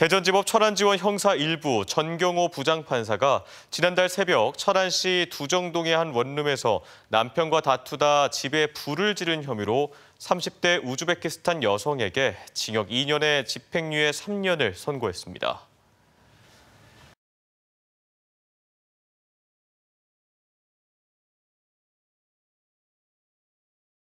대전지법 철안지원 형사 1부 전경호 부장판사가 지난달 새벽 철안시 두정동의 한 원룸에서 남편과 다투다 집에 불을 지른 혐의로 30대 우즈베키스탄 여성에게 징역 2년에 집행유예 3년을 선고했습니다.